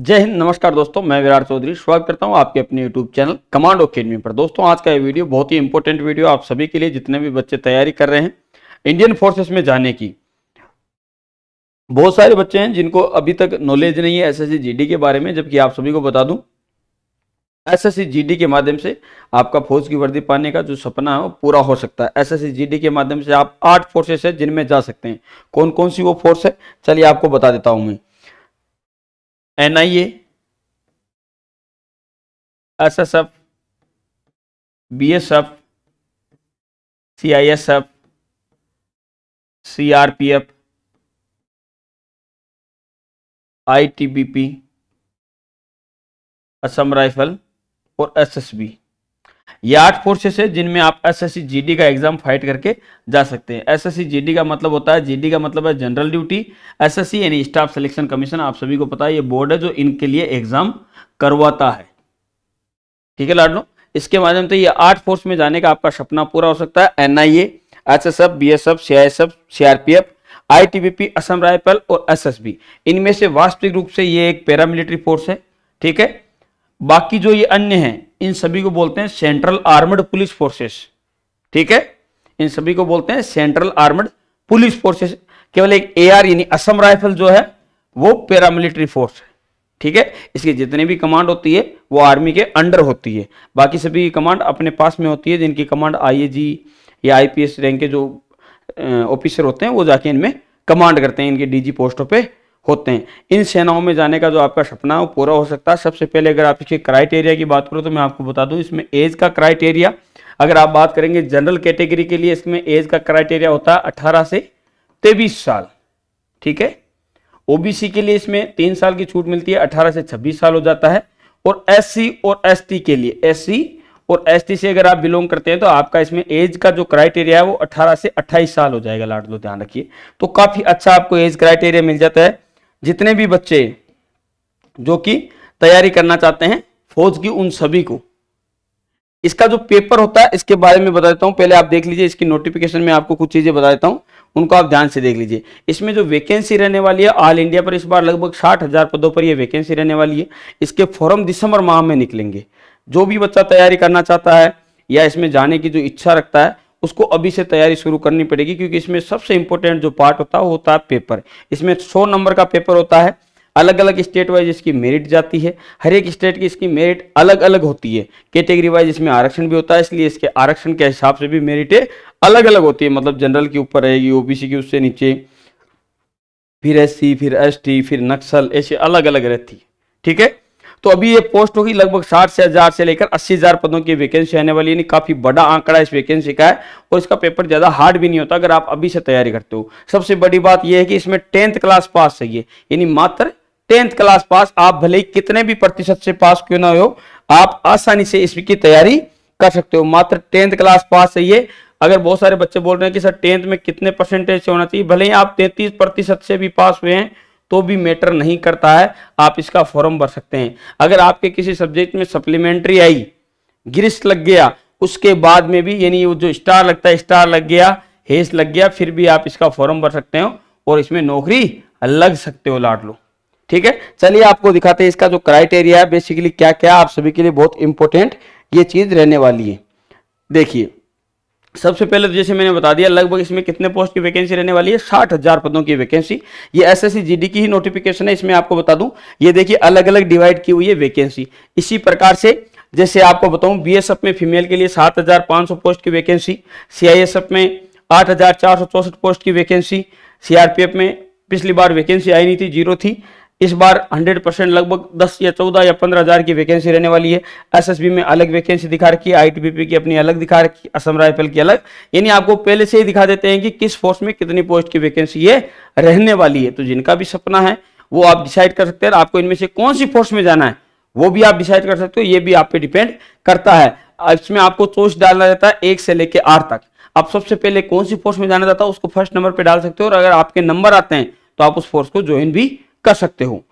जय हिंद नमस्कार दोस्तों मैं विराट चौधरी स्वागत करता हूं आपके अपने यूट्यूब चैनल कमांडो अकेडमी पर दोस्तों आज का ये वीडियो बहुत ही इंपॉर्टेंट वीडियो आप सभी के लिए जितने भी बच्चे तैयारी कर रहे हैं इंडियन फोर्सेस में जाने की बहुत सारे बच्चे हैं जिनको अभी तक नॉलेज नहीं है एस एस के बारे में जबकि आप सभी को बता दूं एस एस के माध्यम से आपका फौज की वर्दी पाने का जो सपना है वो पूरा हो सकता है एस एस के माध्यम से आप आठ फोर्सेस है जिनमें जा सकते हैं कौन कौन सी वो फोर्स है चलिए आपको बता देता हूँ मैं N I A S S F B S F C I S F C R P F I T B P Assam rifle और एस एस बी ये आठ फोर्सेस है जिनमें आप एसएससी जीडी का एग्जाम फाइट करके जा सकते हैं एसएससी जीडी का मतलब होता है जीडी का मतलब है जनरल ड्यूटी एसएससी यानी स्टाफ सिलेक्शन कमीशन आप सभी को पता है ये बोर्ड है जो इनके लिए एग्जाम करवाता है ठीक है लाडलो इसके माध्यम से ये आठ फोर्स में जाने का आपका सपना पूरा हो सकता है N I H S S F F B NIA SSF BSF CISF CRPF ITBP Assam rifle और एसएसबी इनमें से वास्तविक रूप से ये एक पैरामिलिट्री फोर्स है ठीक है बाकी जो ये अन्य हैं इन सभी को बोलते हैं सेंट्रल आर्मड पुलिस फोर्सेस ठीक है इन सभी को बोलते हैं सेंट्रल आर्मड पुलिस फोर्सेस केवल एक एआर यानी असम राइफल जो है वो पैरामिलिट्री फोर्स है ठीक है इसके जितने भी कमांड होती है वो आर्मी के अंडर होती है बाकी सभी की कमांड अपने पास में होती है जिनकी कमांड जी या आईपीएस रैंक के जो ऑफिसर होते हैं वो जाके इनमें कमांड करते हैं इनके डीजी पोस्टों पर होते हैं इन सेनाओं में जाने का जो आपका सपना है वो पूरा हो सकता है सबसे पहले अगर आप इसके क्राइटेरिया की बात करो तो मैं आपको बता दूं इसमें एज का क्राइटेरिया अगर आप बात करेंगे जनरल कैटेगरी के लिए इसमें एज का क्राइटेरिया होता है अठारह से तेईस साल ठीक है ओबीसी के लिए इसमें तीन साल की छूट मिलती है अठारह से छब्बीस साल हो जाता है और एस और एस के लिए एस और एस से अगर आप बिलोंग करते हैं तो आपका इसमें एज का जो क्राइटेरिया है वो अठारह से अट्ठाईस साल हो जाएगा लाडलो ध्यान रखिए तो काफी अच्छा आपको एज क्राइटेरिया मिल जाता है जितने भी बच्चे जो कि तैयारी करना चाहते हैं फौज की उन सभी को इसका जो पेपर होता है इसके बारे में बता देता हूं पहले आप देख लीजिए इसकी नोटिफिकेशन में आपको कुछ चीज़ें बता देता हूं उनको आप ध्यान से देख लीजिए इसमें जो वैकेंसी रहने वाली है ऑल इंडिया पर इस बार लगभग साठ हज़ार पदों पर यह वैकेंसी रहने वाली है इसके फॉर्म दिसंबर माह में निकलेंगे जो भी बच्चा तैयारी करना चाहता है या इसमें जाने की जो इच्छा रखता है उसको अभी से तैयारी शुरू करनी पड़ेगी क्योंकि इसमें सबसे इंपॉर्टेंट जो पार्ट होता है होता है पेपर इसमें सौ नंबर का पेपर होता है अलग अलग स्टेट वाइज इसकी मेरिट जाती है हर एक स्टेट की इसकी मेरिट अलग अलग होती है कैटेगरी वाइज इसमें आरक्षण भी होता है इसलिए इसके आरक्षण के हिसाब से भी मेरिटें अलग अलग होती है मतलब जनरल की ऊपर रहेगी ओबीसी की उससे नीचे फिर एस फिर एस फिर नक्सल ऐसे अलग अलग रहती है ठीक है तो अभी ये पोस्ट होगी लगभग साठ से हजार से लेकर अस्सी हजार पदों की वैकेंसी आने वाली यानी काफी बड़ा आंकड़ा इस वैकेंसी का है और इसका पेपर ज्यादा हार्ड भी नहीं होता अगर आप अभी से तैयारी करते हो सबसे बड़ी बात यह है कि इसमें टेंथ क्लास पास चाहिए यानी मात्र टेंथ क्लास पास आप भले ही कितने भी प्रतिशत से पास क्यों ना हो आप आसानी से इसकी तैयारी कर सकते हो मात्र टेंथ क्लास पास चाहिए अगर बहुत सारे बच्चे बोल रहे हैं कि सर टेंथ में कितने परसेंटेज से होना चाहिए भले ही आप तैतीस प्रतिशत से भी पास हुए हैं तो भी मैटर नहीं करता है आप इसका फॉर्म भर सकते हैं अगर आपके किसी सब्जेक्ट में सप्लीमेंट्री आई ग्रीस लग गया उसके बाद में भी यानी वो जो स्टार लगता है स्टार लग गया हेस लग गया फिर भी आप इसका फॉर्म भर सकते हो और इसमें नौकरी लग सकते हो लाड लो ठीक है चलिए आपको दिखाते हैं इसका जो क्राइटेरिया है बेसिकली क्या क्या आप सभी के लिए बहुत इंपॉर्टेंट ये चीज रहने वाली है देखिए सबसे पहले तो जैसे मैंने बता दिया लगभग इसमें कितने पोस्ट की वैकेंसी रहने वाली है साठ हजार पदों की वैकेंसी ये एसएससी जीडी की ही नोटिफिकेशन है इसमें आपको बता दूं ये देखिए अलग अलग डिवाइड की हुई है वैकेंसी इसी प्रकार से जैसे आपको बताऊं बीएसएफ में फीमेल के लिए सात हजार पाँच सौ पोस्ट की वैकेंसी सीआईएसएफ में आठ पोस्ट की वैकेंसी सीआरपीएफ में पिछली बार वैकेंसी आई नहीं थी जीरो थी इस बार 100 परसेंट लगभग 10 या 14 या 15 हजार की वैकेंसी रहने वाली है एसएसबी में अलग वैकेंसी दिखा रखी है आईटीबीपी की अपनी अलग दिखा रखी असम राइफल की अलग यानी आपको पहले से ही दिखा देते हैं कि किस फोर्स में कितनी पोस्ट की वैकेंसी है रहने वाली है तो जिनका भी सपना है वो आप डिसाइड कर सकते हैं आपको इनमें से कौन सी फोर्स में जाना है वो भी आप डिसाइड कर सकते हो ये भी आप पे डिपेंड करता है इसमें आपको चोच डालना रहता है एक से लेकर आठ तक आप सबसे पहले कौन सी फोर्स में जाना चाहता है उसको फर्स्ट नंबर पर डाल सकते हो और अगर आपके नंबर आते हैं तो आप उस फोर्स को ज्वाइन भी कर सकते हो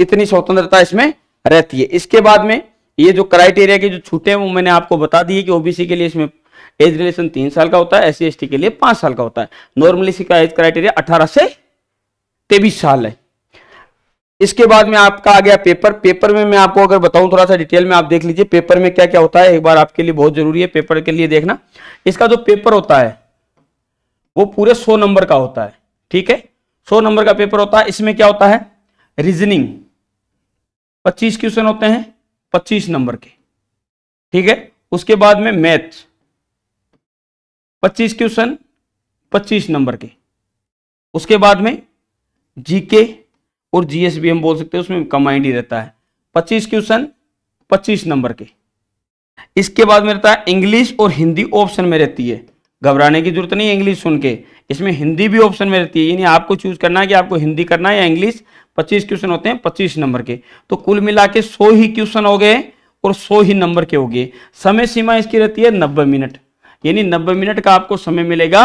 इतनी स्वतंत्रता इसमें रहती है इसके बाद में ये जो क्राइटेरिया के जो छूटे हैं वो मैंने आपको बता दिए कि ओबीसी के लिए इसमें एज रिलेशन तीन साल का होता है एस सी के लिए पांच साल का होता है नॉर्मली इसका एज क्राइटेरिया अठारह से तेईस साल है इसके बाद में आपका आ गया पेपर पेपर में मैं आपको अगर बताऊं थोड़ा सा डिटेल में आप देख लीजिए पेपर में क्या क्या होता है एक बार आपके लिए बहुत जरूरी है पेपर के लिए देखना इसका जो पेपर होता है वो पूरे सौ नंबर का होता है ठीक है सौ नंबर का पेपर होता है इसमें क्या होता है रीजनिंग पच्चीस क्वेश्चन होते हैं पच्चीस नंबर के ठीक है उसके बाद में मैथ पच्चीस क्वेश्चन पच्चीस नंबर के उसके बाद में जीके और जीएस भी हम बोल सकते हैं उसमें कमाइंड ही रहता है पच्चीस क्वेश्चन पच्चीस नंबर के इसके बाद में रहता है इंग्लिश और हिंदी ऑप्शन में रहती है घबराने की जरूरत नहीं इंग्लिश सुन के इसमें हिंदी भी ऑप्शन में रहती है यानी आपको चूज करना है कि आपको हिंदी करना है या इंग्लिश 25 क्वेश्चन होते हैं 25 नंबर के तो कुल मिला के सौ ही क्वेश्चन हो गए और सौ ही नंबर के हो गए समय सीमा इसकी रहती है नब्बे मिनट यानी नब्बे मिनट का आपको समय मिलेगा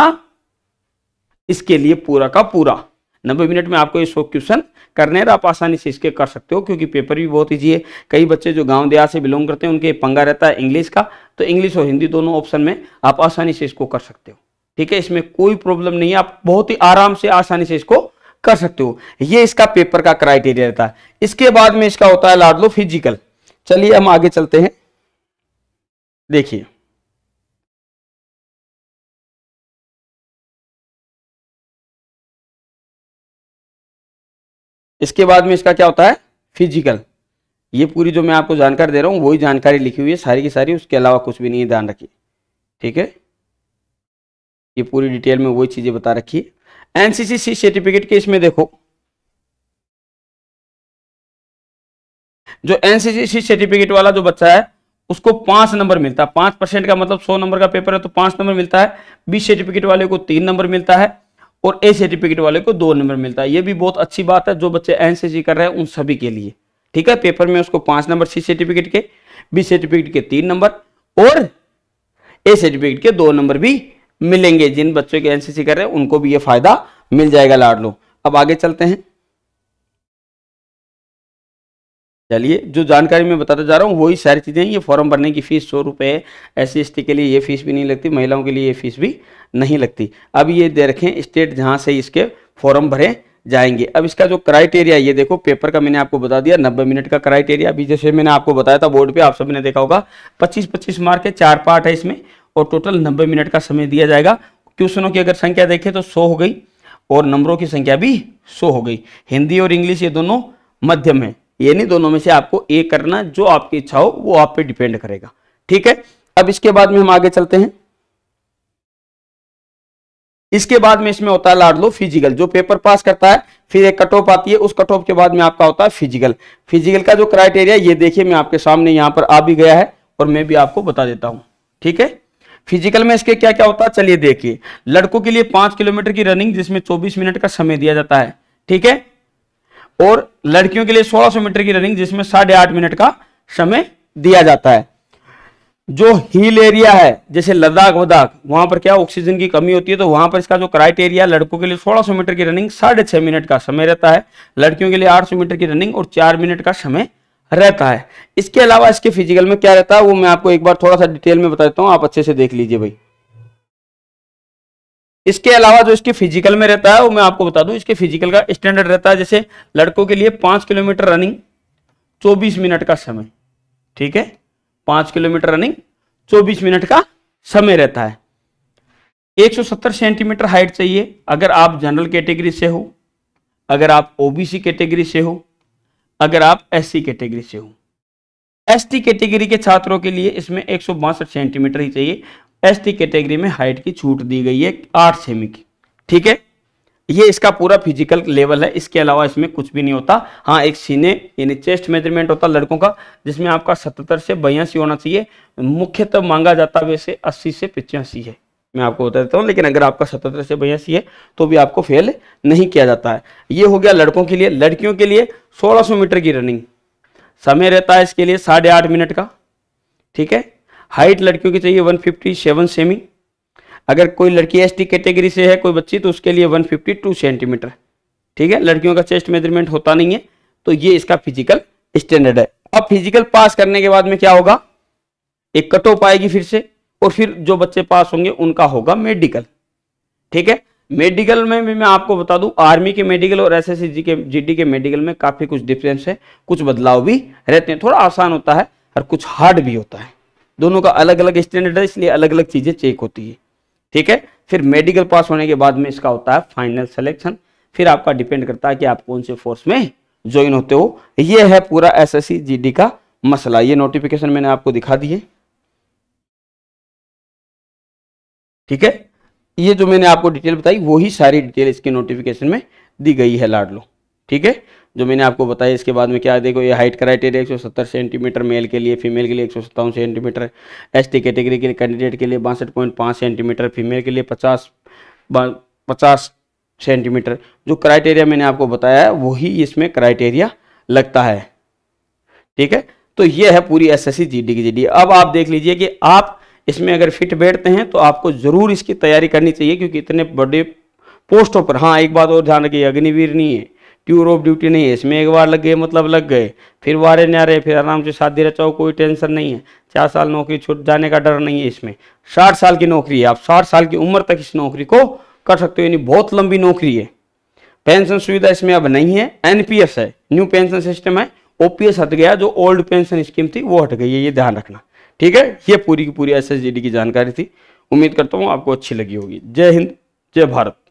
इसके लिए पूरा का पूरा नब्बे मिनट में आपको ये सौ क्वेश्चन करने और तो आप आसानी से इसके कर सकते हो क्योंकि पेपर भी बहुत ईजी है कई बच्चे जो गाँव देहात से बिलोंग करते हैं उनके पंगा रहता है इंग्लिश का तो इंग्लिश और हिंदी दोनों ऑप्शन में आप आसानी से इसको कर सकते हो ठीक है इसमें कोई प्रॉब्लम नहीं है आप बहुत ही आराम से आसानी से इसको कर सकते हो ये इसका पेपर का क्राइटेरिया रहता है इसके बाद में इसका होता है लाडलो फिजिकल चलिए हम आगे चलते हैं देखिए इसके बाद में इसका क्या होता है फिजिकल ये पूरी जो मैं आपको जानकारी दे रहा हूँ वही जानकारी लिखी हुई है सारी की सारी उसके अलावा कुछ भी नहीं है ध्यान रखिए ठीक है ये पूरी डिटेल में वही चीज़ें बता रखी है एनसीसी सी सर्टिफिकेट के इसमें देखो जो एनसीसी सी सर्टिफिकेट वाला जो बच्चा है उसको पांच नंबर मिलता है पांच परसेंट का मतलब सौ नंबर का पेपर है तो पांच नंबर मिलता है बीस सर्टिफिकेट वाले को तीन नंबर मिलता है और ए सर्टिफिकेट वाले को दो नंबर मिलता है ये भी बहुत अच्छी बात है जो बच्चे एन कर रहे हैं उन सभी के लिए ठीक है पेपर में उसको पांच नंबर सी सर्टिफिकेट के बी सर्टिफिकेट के तीन नंबर और ए सर्टिफिकेट के दो नंबर भी मिलेंगे जिन बच्चों के एनसीसी कर रहे हैं उनको भी ये फायदा मिल जाएगा लाड लो अब आगे चलते हैं चलिए जो जानकारी मैं बताता जा रहा हूँ वही सारी चीज़ें ये फॉर्म भरने की फ़ीस सौ रुपये है एस सी के लिए ये फ़ीस भी नहीं लगती महिलाओं के लिए ये फ़ीस भी नहीं लगती अब ये दे रखें स्टेट जहाँ से इसके फॉर्म भरे जाएंगे अब इसका जो क्राइटेरिया ये देखो पेपर का मैंने आपको बता दिया नब्बे मिनट का क्राइटेरिया अभी जैसे मैंने आपको बताया था बोर्ड पे आप सभी ने देखा होगा पच्चीस पच्चीस मार्क के चार पार्ट है इसमें और टोटल नब्बे मिनट का समय दिया जाएगा क्वेश्चनों की अगर संख्या देखें तो सौ हो गई और नंबरों की संख्या भी सौ हो गई हिंदी और इंग्लिश ये दोनों मध्यम है यानी दोनों में से आपको ए करना जो आपकी इच्छा हो वो आप पे डिपेंड करेगा ठीक है अब इसके बाद में हम आगे चलते हैं इसके बाद में इसमें होता है लाड लो फिजिकल जो पेपर पास करता है फिर एक कट ऑफ आती है उस कट ऑफ के बाद में आपका होता है फिजिकल फिजिकल का जो क्राइटेरिया ये देखिए मैं आपके सामने यहां पर आ भी गया है और मैं भी आपको बता देता हूं ठीक है फिजिकल में इसके क्या क्या होता है चलिए देखिए लड़कों के लिए पांच किलोमीटर की रनिंग जिसमें चौबीस मिनट का समय दिया जाता है ठीक है और लड़कियों के लिए 1600 मीटर की रनिंग जिसमें साढ़े आठ मिनट का समय दिया जाता है जो हिल एरिया है जैसे लद्दाख वदाख वहां पर क्या ऑक्सीजन की कमी होती है तो वहां पर इसका जो क्राइटेरिया लड़कों के लिए 1600 मीटर की रनिंग साढ़े छह मिनट का समय रहता है लड़कियों के लिए 800 मीटर की रनिंग और चार मिनट का समय रहता है इसके अलावा इसके फिजिकल में क्या रहता है वो मैं आपको एक बार थोड़ा सा डिटेल में बता देता हूँ आप अच्छे से देख लीजिए भाई इसके अलावा जो इसके फिजिकल में रहता है वो मैं आपको बता दूं इसके फिजिकल का स्टैंडर्ड रहता है जैसे लड़कों के लिए पांच किलोमीटर रनिंग चौबीस मिनट का समय ठीक है पांच किलोमीटर रनिंग चौबीस मिनट का समय रहता है 170 सेंटीमीटर हाइट चाहिए अगर आप जनरल कैटेगरी से हो अगर आप ओबीसी कैटेगरी से हो अगर आप एससी कैटेगरी से हो एसटी कैटेगरी के, के छात्रों के लिए इसमें एक सेंटीमीटर ही चाहिए एसटी कैटेगरी में हाइट की छूट दी गई है आठ सेमी की ठीक है ये इसका पूरा फिजिकल लेवल है इसके अलावा इसमें कुछ भी नहीं होता हाँ एक सीने यानी चेस्ट मेजरमेंट होता लड़कों का जिसमें आपका सतहत्तर से बयासी होना चाहिए मुख्यतः मांगा जाता वैसे अस्सी से पिचासी है मैं आपको बता देता हूँ लेकिन अगर आपका सतहत्तर से बयासी है तो भी आपको फेल नहीं किया जाता है ये हो गया लड़कों के लिए लड़कियों के लिए सोलह मीटर की रनिंग समय रहता है इसके लिए साढ़े आठ मिनट का ठीक है हाइट लड़कियों की चाहिए 157 सेमी अगर कोई लड़की एस टी कैटेगरी से है कोई बच्ची तो उसके लिए 152 सेंटीमीटर ठीक है लड़कियों का चेस्ट मेजरमेंट होता नहीं है तो ये इसका फिजिकल स्टैंडर्ड है अब फिजिकल पास करने के बाद में क्या होगा एक कट ऑफ आएगी फिर से और फिर जो बच्चे पास होंगे उनका होगा मेडिकल ठीक है मेडिकल में भी मैं आपको बता दूं आर्मी के मेडिकल और एस के डी के मेडिकल में काफ़ी कुछ डिफरेंस है कुछ बदलाव भी रहते हैं थोड़ा आसान होता है और कुछ हार्ड भी होता है दोनों का अलग अलग स्टैंडर्ड है इसलिए अलग अलग चीज़ें चेक होती है ठीक है फिर मेडिकल पास होने के बाद में इसका होता है फाइनल सिलेक्शन फिर आपका डिपेंड करता है कि आप कौन से फोर्स में ज्वाइन होते हो ये है पूरा एस एस का मसला ये नोटिफिकेशन मैंने आपको दिखा दिए ठीक है ये जो मैंने आपको डिटेल बताई वही सारी डिटेल इसके नोटिफिकेशन में दी गई है लाडलो ठीक है जो मैंने आपको बताया इसके बाद में क्या देखो ये हाइट क्राइटेरिया 170 सेंटीमीटर मेल के लिए फीमेल के लिए एक सेंटीमीटर एस कैटेगरी के कैंडिडेट के लिए बासठ सेंटीमीटर फीमेल के लिए पचास पचास सेंटीमीटर जो क्राइटेरिया मैंने आपको बताया है वही इसमें क्राइटेरिया लगता है ठीक है तो ये है पूरी S S C G D की जी डी अब आप देख लीजिए कि आप इसमें अगर फिट बैठते हैं तो आपको ज़रूर इसकी तैयारी करनी चाहिए क्योंकि इतने बड़े पोस्टों पर हाँ एक बात और ध्यान रखिए अग्निवीर नहीं है ट्यूर ऑफ ड्यूटी नहीं है इसमें एक बार लग गए मतलब लग गए फिर वारे न्यारे फिर आराम से शादी रचाओ कोई टेंशन नहीं है चार साल नौकरी छूट जाने का डर नहीं है इसमें साठ साल की नौकरी है आप साठ साल की उम्र तक इस नौकरी को कर सकते हो यानी बहुत लंबी नौकरी है पेंशन सुविधा इसमें अब नहीं है एनपीएस है न्यू पेंशन सिस्टम है ओपीएस हट गया जो ओल्ड पेंशन स्कीम थी वो हट गई है ये ध्यान रखना ठीक है ये पूरी की पूरी एस की जानकारी थी उम्मीद करता हूँ आपको अच्छी लगी होगी जय हिंद जय भारत